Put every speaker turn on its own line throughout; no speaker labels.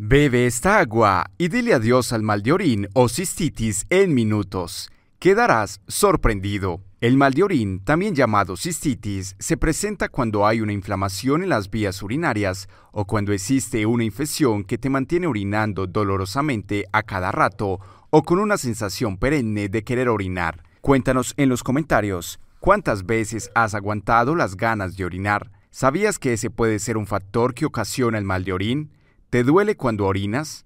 Bebe esta agua y dile adiós al mal de orín o cistitis en minutos. Quedarás sorprendido. El mal de orín, también llamado cistitis, se presenta cuando hay una inflamación en las vías urinarias o cuando existe una infección que te mantiene orinando dolorosamente a cada rato o con una sensación perenne de querer orinar. Cuéntanos en los comentarios, ¿cuántas veces has aguantado las ganas de orinar? ¿Sabías que ese puede ser un factor que ocasiona el mal de orín? ¿Te duele cuando orinas?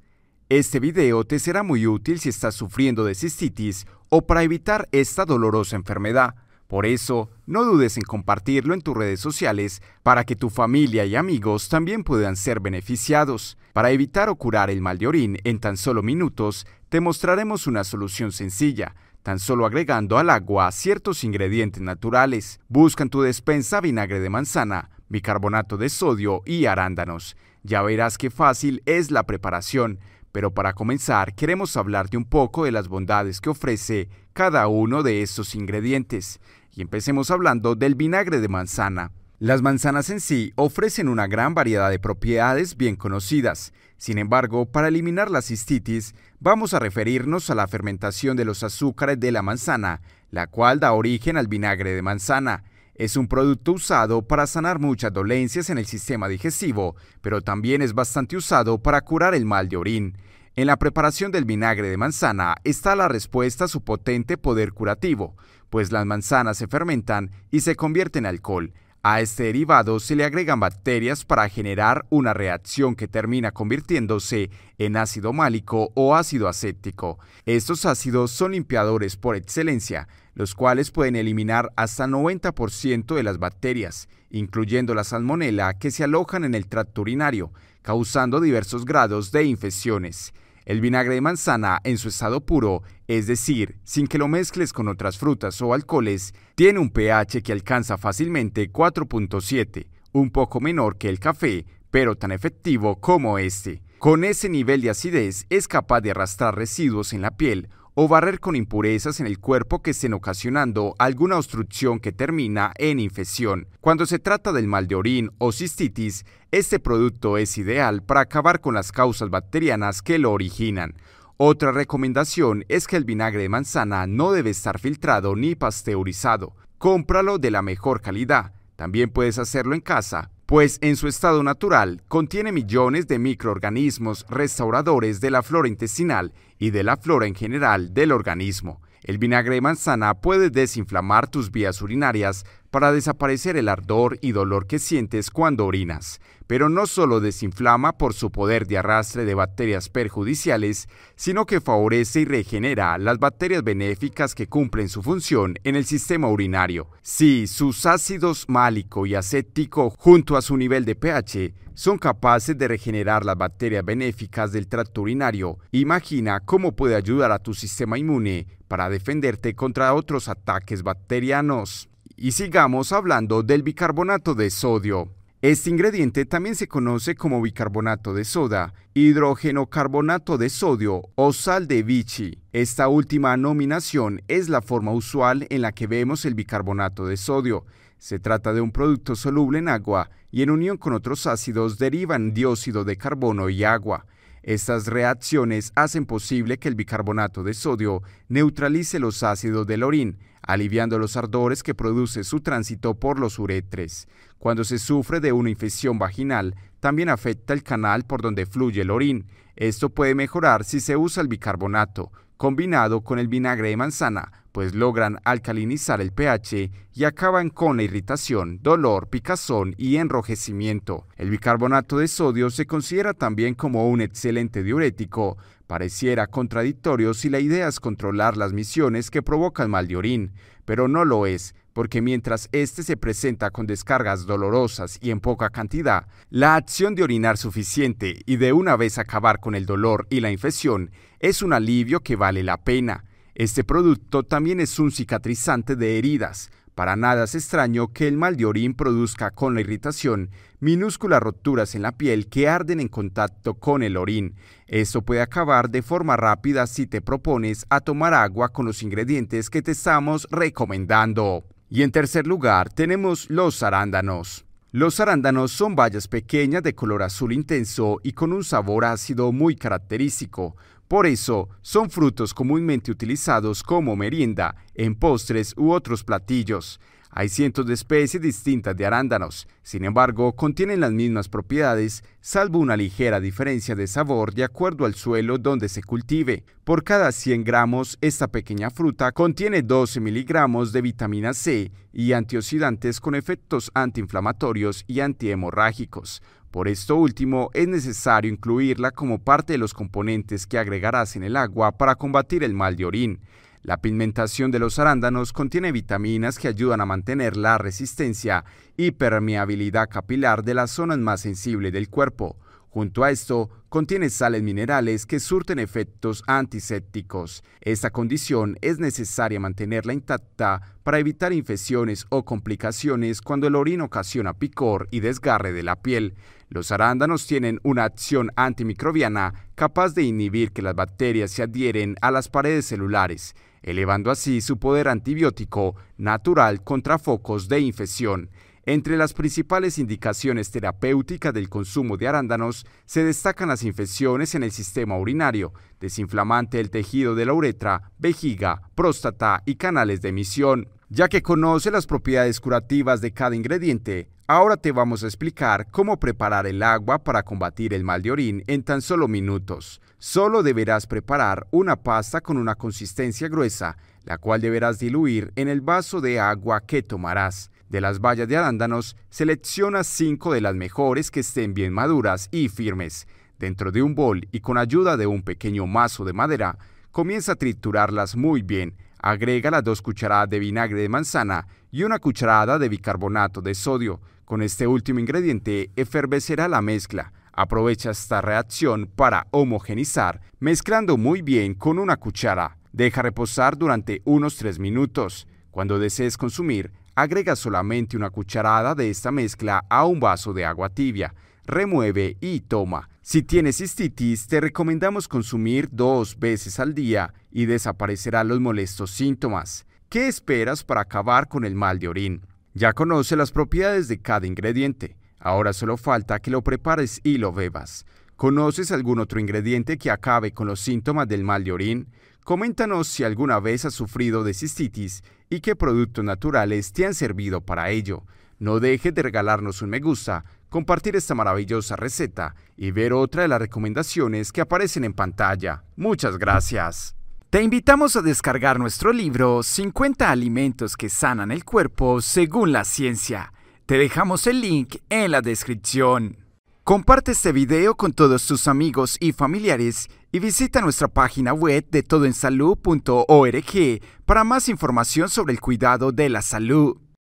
Este video te será muy útil si estás sufriendo de cistitis o para evitar esta dolorosa enfermedad. Por eso, no dudes en compartirlo en tus redes sociales para que tu familia y amigos también puedan ser beneficiados. Para evitar o curar el mal de orín en tan solo minutos, te mostraremos una solución sencilla, tan solo agregando al agua ciertos ingredientes naturales. Busca en tu despensa vinagre de manzana, bicarbonato de sodio y arándanos. Ya verás qué fácil es la preparación, pero para comenzar queremos hablarte un poco de las bondades que ofrece cada uno de estos ingredientes. Y empecemos hablando del vinagre de manzana. Las manzanas en sí ofrecen una gran variedad de propiedades bien conocidas. Sin embargo, para eliminar la cistitis, vamos a referirnos a la fermentación de los azúcares de la manzana, la cual da origen al vinagre de manzana. Es un producto usado para sanar muchas dolencias en el sistema digestivo, pero también es bastante usado para curar el mal de orín. En la preparación del vinagre de manzana está la respuesta a su potente poder curativo, pues las manzanas se fermentan y se convierten en alcohol. A este derivado se le agregan bacterias para generar una reacción que termina convirtiéndose en ácido málico o ácido acético. Estos ácidos son limpiadores por excelencia, los cuales pueden eliminar hasta 90% de las bacterias, incluyendo la salmonela, que se alojan en el tracto urinario, causando diversos grados de infecciones. El vinagre de manzana en su estado puro, es decir, sin que lo mezcles con otras frutas o alcoholes, tiene un pH que alcanza fácilmente 4.7, un poco menor que el café, pero tan efectivo como este. Con ese nivel de acidez es capaz de arrastrar residuos en la piel o barrer con impurezas en el cuerpo que estén ocasionando alguna obstrucción que termina en infección. Cuando se trata del mal de orín o cistitis, este producto es ideal para acabar con las causas bacterianas que lo originan. Otra recomendación es que el vinagre de manzana no debe estar filtrado ni pasteurizado. Cómpralo de la mejor calidad. También puedes hacerlo en casa pues en su estado natural contiene millones de microorganismos restauradores de la flora intestinal y de la flora en general del organismo. El vinagre de manzana puede desinflamar tus vías urinarias, para desaparecer el ardor y dolor que sientes cuando orinas, pero no solo desinflama por su poder de arrastre de bacterias perjudiciales, sino que favorece y regenera las bacterias benéficas que cumplen su función en el sistema urinario. Si sus ácidos málico y acético junto a su nivel de pH son capaces de regenerar las bacterias benéficas del tracto urinario. Imagina cómo puede ayudar a tu sistema inmune para defenderte contra otros ataques bacterianos y sigamos hablando del bicarbonato de sodio. Este ingrediente también se conoce como bicarbonato de soda, hidrógeno carbonato de sodio o sal de Vichy. Esta última nominación es la forma usual en la que vemos el bicarbonato de sodio. Se trata de un producto soluble en agua y en unión con otros ácidos derivan dióxido de carbono y agua. Estas reacciones hacen posible que el bicarbonato de sodio neutralice los ácidos del orín, aliviando los ardores que produce su tránsito por los uretres. Cuando se sufre de una infección vaginal, también afecta el canal por donde fluye el orín. Esto puede mejorar si se usa el bicarbonato, combinado con el vinagre de manzana pues logran alcalinizar el pH y acaban con la irritación, dolor, picazón y enrojecimiento. El bicarbonato de sodio se considera también como un excelente diurético. Pareciera contradictorio si la idea es controlar las misiones que provocan mal de orín, pero no lo es, porque mientras este se presenta con descargas dolorosas y en poca cantidad, la acción de orinar suficiente y de una vez acabar con el dolor y la infección es un alivio que vale la pena. Este producto también es un cicatrizante de heridas. Para nada es extraño que el mal de orín produzca con la irritación minúsculas roturas en la piel que arden en contacto con el orín. Esto puede acabar de forma rápida si te propones a tomar agua con los ingredientes que te estamos recomendando. Y en tercer lugar tenemos los arándanos. Los arándanos son bayas pequeñas de color azul intenso y con un sabor ácido muy característico. Por eso, son frutos comúnmente utilizados como merienda, en postres u otros platillos. Hay cientos de especies distintas de arándanos, sin embargo, contienen las mismas propiedades, salvo una ligera diferencia de sabor de acuerdo al suelo donde se cultive. Por cada 100 gramos, esta pequeña fruta contiene 12 miligramos de vitamina C y antioxidantes con efectos antiinflamatorios y antihemorrágicos, por esto último, es necesario incluirla como parte de los componentes que agregarás en el agua para combatir el mal de orín. La pigmentación de los arándanos contiene vitaminas que ayudan a mantener la resistencia y permeabilidad capilar de las zonas más sensibles del cuerpo. Junto a esto, contiene sales minerales que surten efectos antisépticos. Esta condición es necesaria mantenerla intacta para evitar infecciones o complicaciones cuando el orín ocasiona picor y desgarre de la piel. Los arándanos tienen una acción antimicrobiana capaz de inhibir que las bacterias se adhieren a las paredes celulares, elevando así su poder antibiótico natural contra focos de infección. Entre las principales indicaciones terapéuticas del consumo de arándanos se destacan las infecciones en el sistema urinario, desinflamante del tejido de la uretra, vejiga, próstata y canales de emisión. Ya que conoce las propiedades curativas de cada ingrediente, ahora te vamos a explicar cómo preparar el agua para combatir el mal de orín en tan solo minutos. Solo deberás preparar una pasta con una consistencia gruesa, la cual deberás diluir en el vaso de agua que tomarás. De las bayas de arándanos, selecciona cinco de las mejores que estén bien maduras y firmes. Dentro de un bol y con ayuda de un pequeño mazo de madera, comienza a triturarlas muy bien. Agrega las dos cucharadas de vinagre de manzana y una cucharada de bicarbonato de sodio. Con este último ingrediente efervecerá la mezcla. Aprovecha esta reacción para homogenizar, mezclando muy bien con una cuchara. Deja reposar durante unos 3 minutos. Cuando desees consumir, Agrega solamente una cucharada de esta mezcla a un vaso de agua tibia, remueve y toma. Si tienes cistitis, te recomendamos consumir dos veces al día y desaparecerán los molestos síntomas. ¿Qué esperas para acabar con el mal de orín? Ya conoce las propiedades de cada ingrediente. Ahora solo falta que lo prepares y lo bebas. ¿Conoces algún otro ingrediente que acabe con los síntomas del mal de orín? Coméntanos si alguna vez has sufrido de cistitis y qué productos naturales te han servido para ello. No dejes de regalarnos un me gusta, compartir esta maravillosa receta y ver otra de las recomendaciones que aparecen en pantalla. Muchas gracias. Te invitamos a descargar nuestro libro 50 alimentos que sanan el cuerpo según la ciencia. Te dejamos el link en la descripción. Comparte este video con todos tus amigos y familiares y visita nuestra página web de todoensalud.org para más información sobre el cuidado de la salud.